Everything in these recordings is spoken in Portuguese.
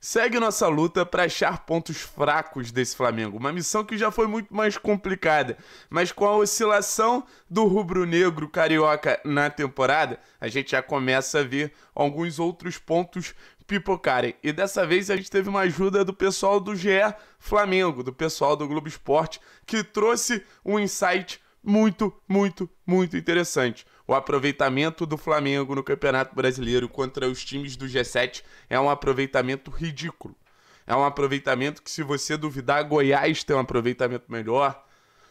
segue nossa luta para achar pontos fracos desse Flamengo. Uma missão que já foi muito mais complicada, mas com a oscilação do rubro-negro carioca na temporada, a gente já começa a ver alguns outros pontos pipocarem. E dessa vez a gente teve uma ajuda do pessoal do GE Flamengo, do pessoal do Globo Esporte, que trouxe um insight muito, muito, muito interessante o aproveitamento do Flamengo no Campeonato Brasileiro contra os times do G7 é um aproveitamento ridículo. É um aproveitamento que, se você duvidar, Goiás tem um aproveitamento melhor.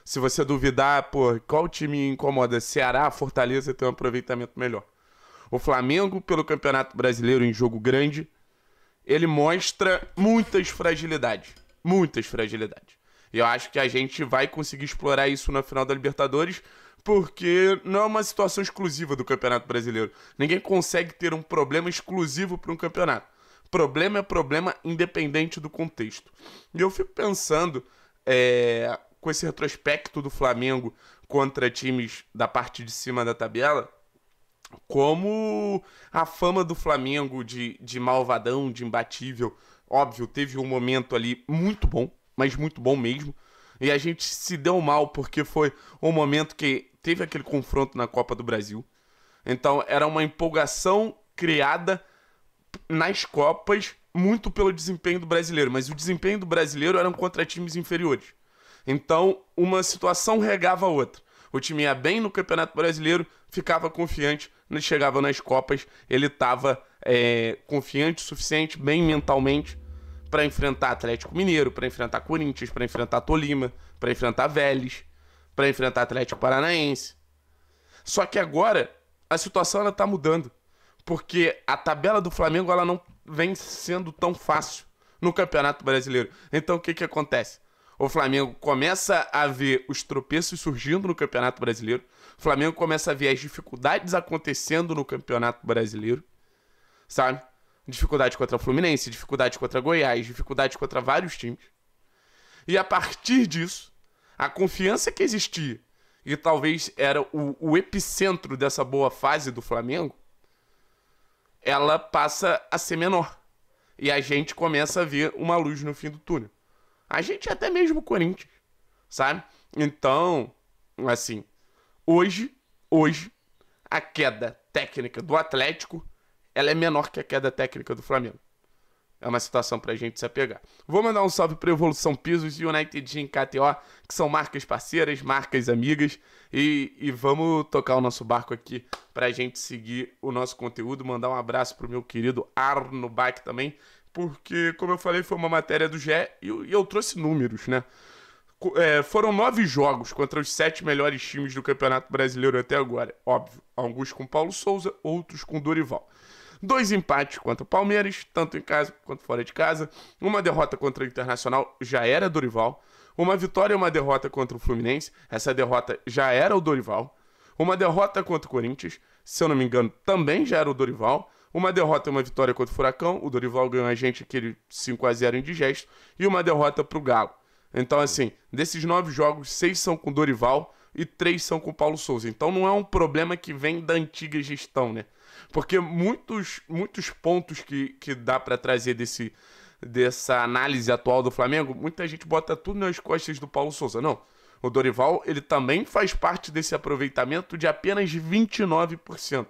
Se você duvidar, pô, qual time incomoda? Ceará, Fortaleza tem um aproveitamento melhor. O Flamengo, pelo Campeonato Brasileiro em jogo grande, ele mostra muitas fragilidades. Muitas fragilidades. E eu acho que a gente vai conseguir explorar isso na final da Libertadores, porque não é uma situação exclusiva do Campeonato Brasileiro. Ninguém consegue ter um problema exclusivo para um campeonato. Problema é problema independente do contexto. E eu fico pensando é, com esse retrospecto do Flamengo contra times da parte de cima da tabela, como a fama do Flamengo de, de malvadão, de imbatível, óbvio, teve um momento ali muito bom, mas muito bom mesmo e a gente se deu mal porque foi o momento que teve aquele confronto na Copa do Brasil. Então era uma empolgação criada nas Copas muito pelo desempenho do brasileiro, mas o desempenho do brasileiro era contra times inferiores. Então, uma situação regava a outra. O time ia bem no Campeonato Brasileiro, ficava confiante, chegava nas Copas, ele estava é, eh, confiante o suficiente, bem mentalmente, para enfrentar Atlético Mineiro, para enfrentar Corinthians, para enfrentar Tolima, para enfrentar Vélez, para enfrentar Atlético Paranaense. Só que agora a situação ela tá mudando, porque a tabela do Flamengo ela não vem sendo tão fácil no Campeonato Brasileiro. Então o que que acontece? O Flamengo começa a ver os tropeços surgindo no Campeonato Brasileiro. O Flamengo começa a ver as dificuldades acontecendo no Campeonato Brasileiro, sabe? Dificuldade contra o Fluminense, dificuldade contra Goiás, dificuldade contra vários times. E a partir disso, a confiança que existia, e talvez era o, o epicentro dessa boa fase do Flamengo, ela passa a ser menor. E a gente começa a ver uma luz no fim do túnel. A gente é até mesmo o Corinthians, sabe? Então, assim, hoje, hoje, a queda técnica do Atlético ela é menor que a queda técnica do Flamengo. É uma situação para a gente se apegar. Vou mandar um salve para Evolução Pisos e United Gym KTO, que são marcas parceiras, marcas amigas. E, e vamos tocar o nosso barco aqui para a gente seguir o nosso conteúdo. Mandar um abraço para o meu querido Arno Bike também, porque, como eu falei, foi uma matéria do GE e eu, e eu trouxe números, né? É, foram nove jogos contra os sete melhores times do Campeonato Brasileiro até agora. Óbvio, alguns com Paulo Souza, outros com Dorival. Dois empates contra o Palmeiras, tanto em casa quanto fora de casa. Uma derrota contra o Internacional já era Dorival. Uma vitória e uma derrota contra o Fluminense. Essa derrota já era o Dorival. Uma derrota contra o Corinthians, se eu não me engano, também já era o Dorival. Uma derrota e uma vitória contra o Furacão. O Dorival ganhou a gente aquele 5 a 0 indigesto. E uma derrota para o Galo. Então, assim, desses nove jogos, seis são com Dorival e três são com Paulo Souza. Então não é um problema que vem da antiga gestão, né? Porque muitos, muitos pontos que, que dá para trazer desse, dessa análise atual do Flamengo, muita gente bota tudo nas costas do Paulo Souza. Não. O Dorival, ele também faz parte desse aproveitamento de apenas 29%.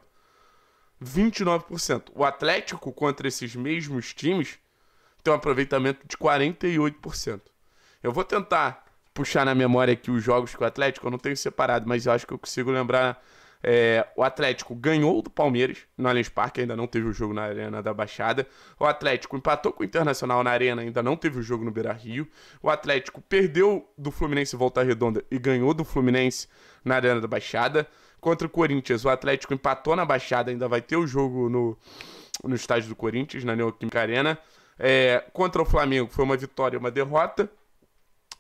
29%. O Atlético, contra esses mesmos times, tem um aproveitamento de 48%. Eu vou tentar puxar na memória aqui os jogos que o Atlético, eu não tenho separado, mas eu acho que eu consigo lembrar. É, o Atlético ganhou do Palmeiras no Allianz Parque, ainda não teve o jogo na Arena da Baixada. O Atlético empatou com o Internacional na Arena, ainda não teve o jogo no Beira Rio. O Atlético perdeu do Fluminense Volta Redonda e ganhou do Fluminense na Arena da Baixada. Contra o Corinthians, o Atlético empatou na Baixada, ainda vai ter o jogo no, no estádio do Corinthians, na Neoquímica Arena. É, contra o Flamengo foi uma vitória e uma derrota.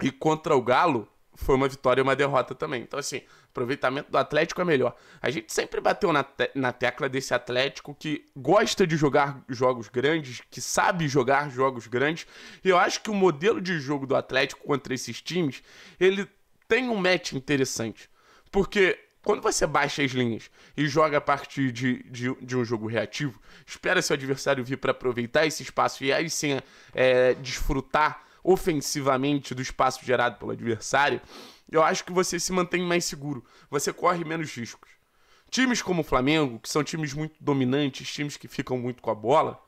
E contra o Galo, foi uma vitória e uma derrota também. Então, assim, aproveitamento do Atlético é melhor. A gente sempre bateu na, te na tecla desse Atlético que gosta de jogar jogos grandes, que sabe jogar jogos grandes. E eu acho que o modelo de jogo do Atlético contra esses times, ele tem um match interessante. Porque quando você baixa as linhas e joga a partir de, de, de um jogo reativo, espera seu adversário vir para aproveitar esse espaço e aí sim é, desfrutar ofensivamente do espaço gerado pelo adversário, eu acho que você se mantém mais seguro, você corre menos riscos. Times como o Flamengo, que são times muito dominantes, times que ficam muito com a bola,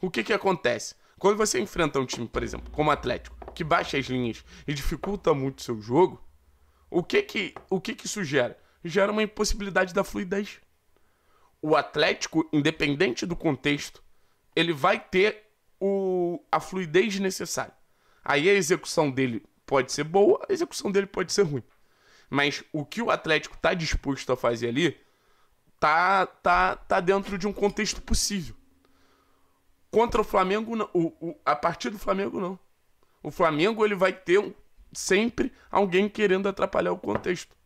o que, que acontece? Quando você enfrenta um time, por exemplo, como o Atlético, que baixa as linhas e dificulta muito o seu jogo, o que que, o que, que isso gera? Gera uma impossibilidade da fluidez. O Atlético, independente do contexto, ele vai ter o, a fluidez necessária. Aí a execução dele pode ser boa, a execução dele pode ser ruim. Mas o que o Atlético tá disposto a fazer ali tá, tá, tá dentro de um contexto possível. Contra o Flamengo, não. O, o, a partir do Flamengo, não. O Flamengo ele vai ter um, sempre alguém querendo atrapalhar o contexto.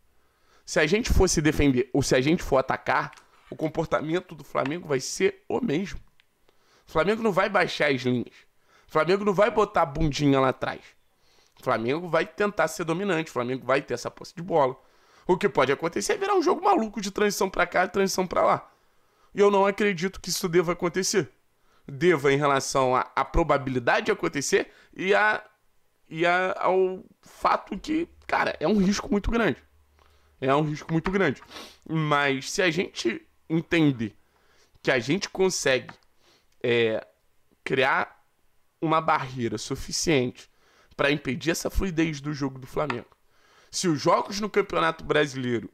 Se a gente for se defender ou se a gente for atacar, o comportamento do Flamengo vai ser o mesmo. O Flamengo não vai baixar as linhas. O Flamengo não vai botar a bundinha lá atrás. O Flamengo vai tentar ser dominante, o Flamengo vai ter essa posse de bola. O que pode acontecer é virar um jogo maluco de transição para cá e transição para lá. E eu não acredito que isso deva acontecer. Deva em relação à probabilidade de acontecer e, a, e a, ao fato que, cara, é um risco muito grande. É um risco muito grande. Mas se a gente entender que a gente consegue é, criar uma barreira suficiente para impedir essa fluidez do jogo do Flamengo. Se os jogos no Campeonato Brasileiro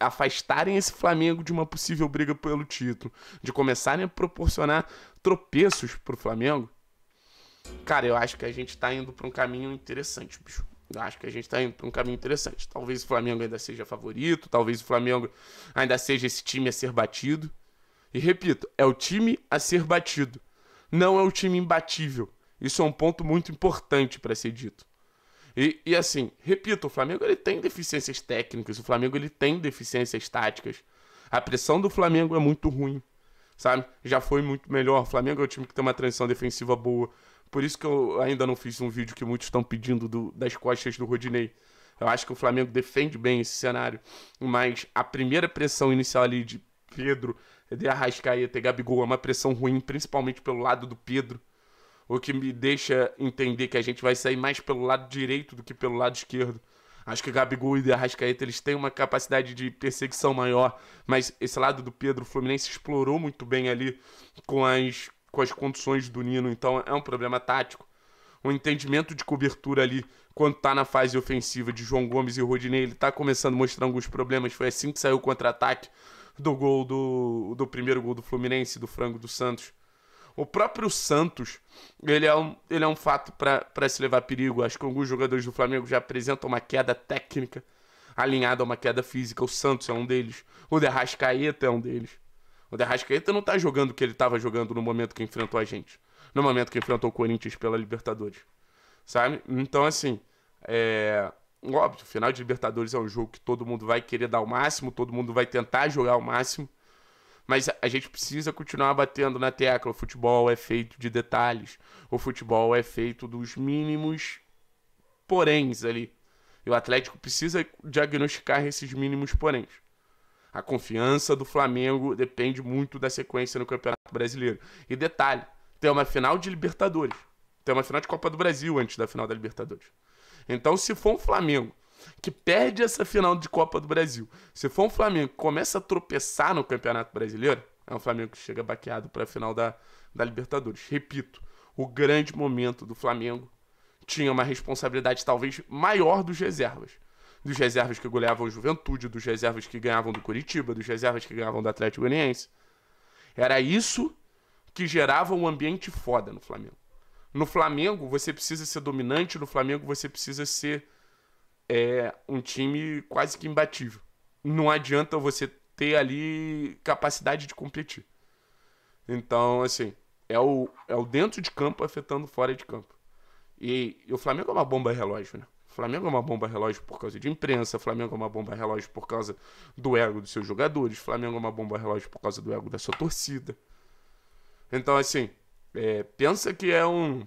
afastarem esse Flamengo de uma possível briga pelo título, de começarem a proporcionar tropeços pro Flamengo, cara, eu acho que a gente tá indo para um caminho interessante, bicho. Eu acho que a gente tá indo para um caminho interessante. Talvez o Flamengo ainda seja favorito, talvez o Flamengo ainda seja esse time a ser batido. E repito, é o time a ser batido, não é o time imbatível. Isso é um ponto muito importante para ser dito. E, e, assim, repito, o Flamengo ele tem deficiências técnicas, o Flamengo ele tem deficiências táticas. A pressão do Flamengo é muito ruim, sabe? Já foi muito melhor. O Flamengo é o time que tem uma transição defensiva boa. Por isso que eu ainda não fiz um vídeo que muitos estão pedindo do, das costas do Rodinei. Eu acho que o Flamengo defende bem esse cenário, mas a primeira pressão inicial ali de Pedro, de Arrascaeta e Gabigol é uma pressão ruim, principalmente pelo lado do Pedro o que me deixa entender que a gente vai sair mais pelo lado direito do que pelo lado esquerdo. Acho que Gabigol e Arrascaeta eles têm uma capacidade de perseguição maior, mas esse lado do Pedro, o Fluminense explorou muito bem ali com as, com as condições do Nino, então é um problema tático. O entendimento de cobertura ali, quando tá na fase ofensiva de João Gomes e Rodinei, ele tá começando a mostrar alguns problemas. Foi assim que saiu o contra-ataque do gol do, do primeiro gol do Fluminense, do frango do Santos. O próprio Santos, ele é um, ele é um fato para se levar a perigo. Acho que alguns jogadores do Flamengo já apresentam uma queda técnica alinhada a uma queda física. O Santos é um deles. O Derrascaeta é um deles. O Derrascaeta não tá jogando o que ele estava jogando no momento que enfrentou a gente. No momento que enfrentou o Corinthians pela Libertadores. Sabe? Então, assim, é... Óbvio, final de Libertadores é um jogo que todo mundo vai querer dar o máximo, todo mundo vai tentar jogar o máximo. Mas a gente precisa continuar batendo na tecla. O futebol é feito de detalhes. O futebol é feito dos mínimos poréns ali. E o Atlético precisa diagnosticar esses mínimos poréns. A confiança do Flamengo depende muito da sequência no Campeonato Brasileiro. E detalhe, tem uma final de Libertadores. Tem uma final de Copa do Brasil antes da final da Libertadores. Então, se for um Flamengo que perde essa final de Copa do Brasil. Se for um Flamengo que começa a tropeçar no Campeonato Brasileiro, é um Flamengo que chega baqueado para a final da, da Libertadores. Repito, o grande momento do Flamengo tinha uma responsabilidade talvez maior dos reservas. Dos reservas que goleavam Juventude, dos reservas que ganhavam do Curitiba, dos reservas que ganhavam do Atlético Goianiense. Era isso que gerava um ambiente foda no Flamengo. No Flamengo, você precisa ser dominante, no Flamengo, você precisa ser é um time quase que imbatível. Não adianta você ter ali capacidade de competir. Então, assim, é o, é o dentro de campo afetando fora de campo. E, e o Flamengo é uma bomba relógio, né? O Flamengo é uma bomba relógio por causa de imprensa, Flamengo é uma bomba relógio por causa do ego dos seus jogadores, Flamengo é uma bomba relógio por causa do ego da sua torcida. Então, assim, é, pensa que é um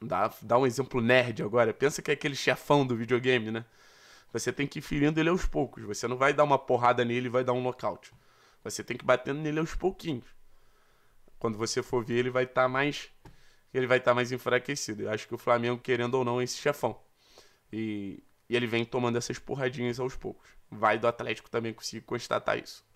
Dá, dá um exemplo nerd agora. Pensa que é aquele chefão do videogame, né? Você tem que ir ferindo ele aos poucos. Você não vai dar uma porrada nele e vai dar um nocaute. Você tem que ir batendo nele aos pouquinhos. Quando você for ver, ele vai estar tá mais. Ele vai estar tá mais enfraquecido. Eu acho que o Flamengo, querendo ou não, é esse chefão. E, e ele vem tomando essas porradinhas aos poucos. Vai do Atlético também conseguir constatar isso.